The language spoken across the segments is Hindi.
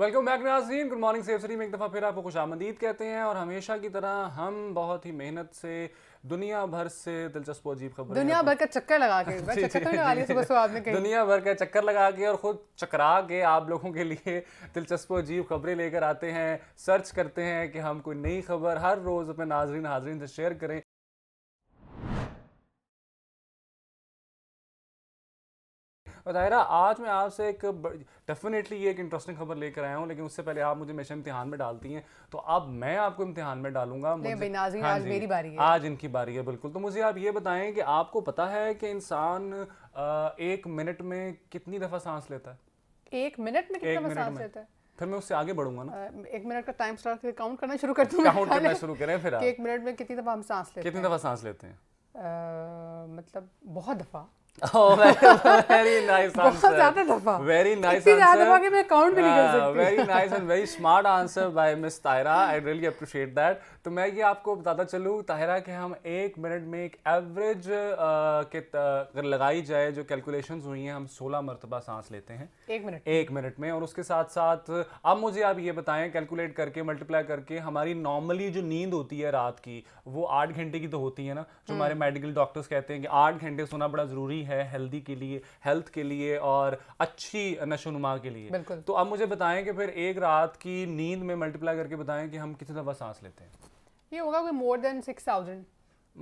Welcome back Nazeen good morning safe city में एक दफ़ा फिर आपको खुश आमदीद कहते हैं और हमेशा की तरह हम बहुत ही मेहनत से दुनिया भर से दिलचस्प अजीब खबर दुनिया भर का चक्कर लगा के अच्छा, चक्कर सुबह सुबह आपने दुनिया भर का चक्कर लगा के और खुद चकरा के आप लोगों के लिए दिलचस्प अजीब खबरें लेकर आते हैं सर्च करते हैं कि हम कोई नई खबर हर रोज़ अपने नाजरीन हाजरीन से शेयर करें और आज मैं आपसे एक डेफिनेटली ये एक इंटरेस्टिंग खबर लेकर आया हूँ लेकिन उससे पहले आप मुझे हमेशा इम्तिहान में डालती हैं तो अब मैं आपको इम्तिहान में डालूंगा हाँ आज मेरी बारी है आज इनकी बारी है बिल्कुल तो मुझे आप ये बताएं कि आपको पता है कि इंसान एक मिनट में कितनी दफ़ा सांस लेता है एक मिनट में कितना सांस लेता है फिर मैं उससे आगे बढ़ूंगा ना एक मिनट का टाइम स्टार्ट करके काउंट करना शुरू कर दूँ काउंट करना शुरू करें फिर एक मिनट में कितनी दफ़ा हम सांस लेते हैं कितनी दफ़ा सांस लेते हैं मतलब बहुत दफ़ा वेरी नाइस oh, बहुत very nice and very smart answer by miss I really appreciate that तो मैं ये आपको बताता चलूँ ताहिरा के हम एक मिनट में एक एवरेज uh, के अगर लगाई जाए जो कैलकुलेशंस हुई हैं हम 16 मरतबा सांस लेते हैं एक मिनट एक मिनट में और उसके साथ साथ अब मुझे आप ये बताएं कैलकुलेट करके मल्टीप्लाई करके हमारी नॉर्मली जो नींद होती है रात की वो आठ घंटे की तो होती है ना जो हम्म। हमारे मेडिकल डॉक्टर्स कहते हैं कि आठ घंटे सोना बड़ा ज़रूरी है है हेल्दी के लिए हेल्थ के लिए और अच्छी नशोनुमा के लिए तो अब मुझे बताएं कि फिर एक रात की नींद में मल्टीप्लाई करके बताएं कि हम कितनी दफ़ा सांस लेते हैं ये होगा कोई more than six thousand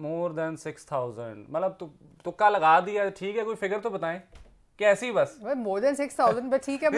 more than six thousand मतलब तो तुक्का लगा दिया ठीक है कोई फिगर तो बताएं कैसी बस मोर देन सिक्स थाउजेंड पर ठीक है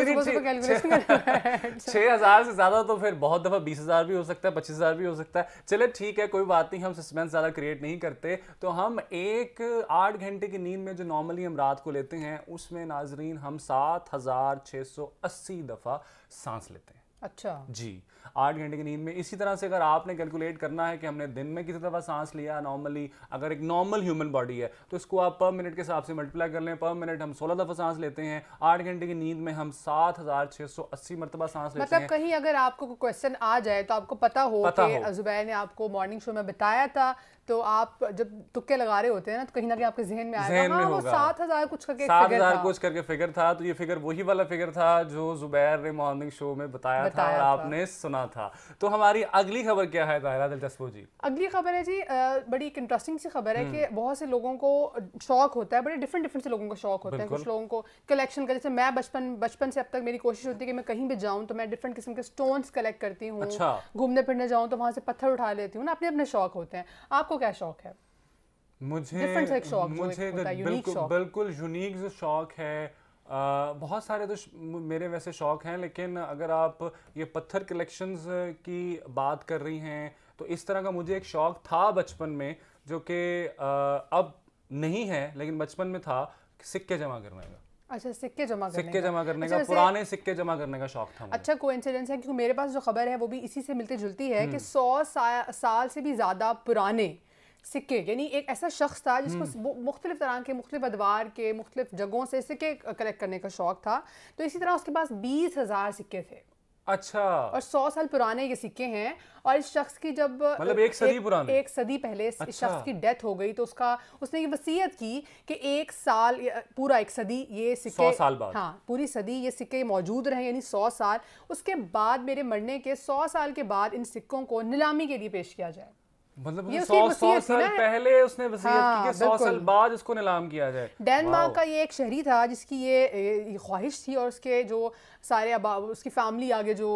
छः हज़ार से ज़्यादा तो फिर बहुत दफ़ा बीस हज़ार भी हो सकता है पच्चीस हज़ार भी हो सकता है चले ठीक है कोई बात नहीं हम सस्पेंस ज़्यादा क्रिएट नहीं करते तो हम एक आठ घंटे की नींद में जो नॉर्मली हम रात को लेते हैं उसमें नाजरीन हम सात हज़ार छः सौ अस्सी दफ़ा सांस लेते हैं अच्छा जी आठ घंटे की नींद में इसी तरह से अगर आपने कैलकुलेट करना है कि हमने दिन में कितनी दफ़ा सांस लिया नॉर्मली अगर एक नॉर्मल ह्यूमन बॉडी है तो इसको आप पर मिनट के हिसाब से मल्टीप्लाई कर लें पर मिनट हम सोलह दफ़ा सांस लेते हैं आठ घंटे की नींद में हम सात हज़ार छह सौ अस्सी मरतबा सांस मतलब लेते हैं मतलब कहीं अगर आपको क्वेश्चन आ जाए तो आपको पता हो पता कि जुबैर ने आपको मॉर्निंग शो में बताया था तो आप जब तुक्के लगा रहे होते हैं ना तो कहीं ना कहीं आपके जहन में आया जहन हाँ, में सात हजार कुछ करके सात हजार कुछ करके फिगर था तो ये फिगर वही वाला फिगर था जो जुबैर ने मॉर्निंग शो में बताया, बताया था और आपने सुना था तो हमारी अगली खबर क्या है दायरा दिलचस्प जी अगली खबर है जी बड़ी एक इंटरेस्टिंग सी खबर है कि हम्म। बहुत से लोगों को शौक होता है बड़े डिफरेंट डिफरेंट से लोगों को शौक होता है कुछ लोगों को कलेक्शन का जैसे मैं बचपन बचपन से अब तक मेरी कोशिश होती है कि मैं कहीं भी जाऊँ तो मैं डिफरेंट किस्म के स्टोन्स कलेक्ट करती हूँ अच्छा। घूमने फिरने जाऊँ तो वहाँ से पत्थर उठा लेती हूँ ना अपने अपने शौक होते हैं आपको क्या शौक है मुझे मुझे तो बिल्कुल यूनिक शौक है Uh, बहुत सारे तो मेरे वैसे शौक हैं लेकिन अगर आप ये पत्थर कलेक्शंस की बात कर रही हैं तो इस तरह का मुझे एक शौक था बचपन में जो कि uh, अब नहीं है लेकिन बचपन में था सिक्के जमा करने का अच्छा सिक्के जमा करने सिक्के जमा करने अच्छा, का पुराने सिक्के जमा करने का शौक था मुझे। अच्छा कोइंसिडेंस है क्योंकि मेरे पास जो खबर है वो भी इसी से मिलती जुलती है हम्म। कि सौ सा, साल से भी ज़्यादा पुराने सिक्के यानी एक ऐसा शख्स था जिसको हम्म। मुख्तलिफ तरह के मुख्तलिफ अदवार के मुख्तलिफ जगहों से सिक्के कलेक्ट करने का शौक था तो इसी तरह उसके पास बीस हज़ार सिक्के थे अच्छा और सौ साल पुराने ये सिक्के हैं और इस शख्स की जब मतलब एक सदी पुराने एक सदी पहले अच्छा। इस शख्स की डेथ हो गई तो उसका उसने ये वसीयत की कि एक साल पूरा एक सदी ये सिक्के सौ साल बाद हाँ पूरी सदी ये सिक्के मौजूद रहे यानी सौ साल उसके बाद मेरे मरने के सौ साल के बाद इन सिक्कों को नीलामी के लिए पेश किया जाए मतलब ये सौ सौ साल पहले उसने हाँ, की कि सौ हाँ, साल बाद उसको नीलाम किया जाए डेनमार्क का ये एक शहरी था जिसकी ये, ये ख्वाहिश थी और उसके जो सारे अब उसकी फैमिली आगे जो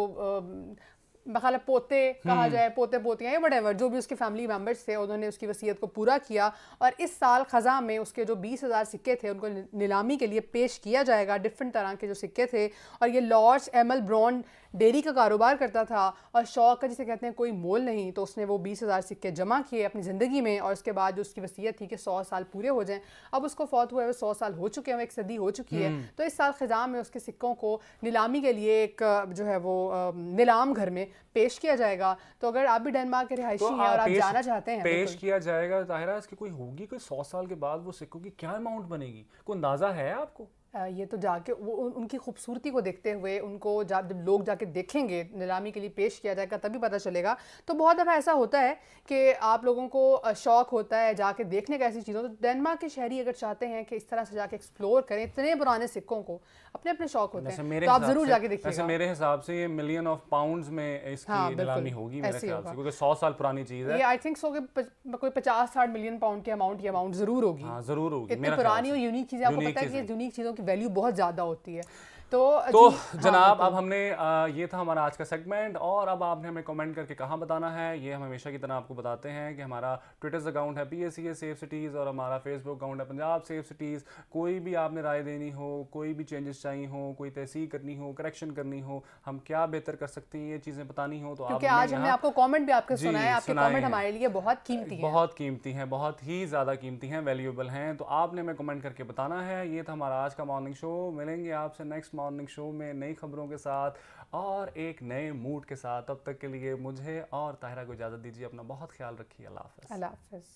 बखाल पोते कहा हम्म। जाए पोते पोतियाँ या वट जो भी उसके फैमिली मेम्बर्स थे उन्होंने उसकी वसीयत को पूरा किया और इस साल ख़ज़ा में उसके जो बीस हज़ार सिक्के थे उनको नीलामी के लिए पेश किया जाएगा डिफरेंट तरह के जो सिक्के थे और ये लॉर्ड्स एमल ब्रॉन डेयरी का कारोबार करता था और शौक का जिसे कहते हैं कोई मोल नहीं तो उसने वो बीस हज़ार सिक्के जमा किए अपनी ज़िंदगी में और उसके बाद जो उसकी वसीयत थी कि सौ साल पूरे हो जाएँ अब उसको फौत हुए हुए सौ साल हो चुके हैं एक सदी हो चुकी है हम्म। तो इस साल ख़ज़ा में उसके सिक्कों को नीलामी के लिए एक जो है वो नीलाम घर में पेश किया जाएगा तो अगर आप भी डेनमार्क के रिहायशी तो हैं हाँ, और आप जाना चाहते हैं पेश किया जाएगा ताहिरा इसकी कोई होगी कोई सौ साल के बाद वो सिक्कों की क्या अमाउंट बनेगी कोई अंदाजा है आपको ये तो जाके वो उनकी खूबसूरती को देखते हुए उनको जा जब लोग जाके देखेंगे नीलामी के लिए पेश किया जाएगा तभी पता चलेगा तो बहुत दफ़ा ऐसा होता है कि आप लोगों को शौक़ होता है जाके देखने का ऐसी चीज़ों तो डेनमार्क के शहरी अगर चाहते हैं कि इस तरह से जाके एक्सप्लोर करें इतने पुराने सिक्कों को अपने अपने शौक होते हैं तो आप ज़रूर जाके देखिए मेरे हिसाब से ये मिलियन ऑफ पाउंड में इसकी हाँ, होगी क्योंकि सौ साल पुरानी चीज़ है आई थिंक सो कोई पचास साठ मिलियन पाउंड की अमाउंट ये अमाउंट ज़रूर होगी हाँ, ज़रूर होगी इतनी पुरानी और यूनिक चीज़ें आपको पता है कि यूनिक चीज़ों की वैल्यू बहुत ज़्यादा होती है तो तो हाँ, जनाब अब हमने ये था हमारा आज का सेगमेंट और अब आपने हमें कमेंट करके कहाँ बताना है ये हम हमेशा की तरह आपको बताते हैं कि हमारा Twitter account P S C safe सेफ सिटीज़ और हमारा फेसबुक अकाउंट है पंजाब सेफ सिटीज़ कोई भी आपने राय देनी हो कोई भी चेंजेस चाहिए हो कोई तहसील करनी हो करेक्शन करनी हो हम क्या बेहतर कर सकते हैं ये चीज़ें बतानी हो तो क्योंकि आज हमने आपको कॉमेंट भी आपके सुनाए आपके कॉमेंट हमारे लिए बहुत कीमती बहुत कीमती हैं बहुत ही ज़्यादा कीमती हैं वैल्यूबल हैं तो आपने हमें कमेंट करके बताना है ये था हमारा आज का मॉर्निंग शो मिलेंगे आपसे नेक्स्ट नेक्स्ट मॉर्निंग शो में नई खबरों के साथ और एक नए मूड के साथ तब तक के लिए मुझे और ताहिरा को इजाज़त दीजिए अपना बहुत ख्याल रखिए अल्लाह हाफ़िज़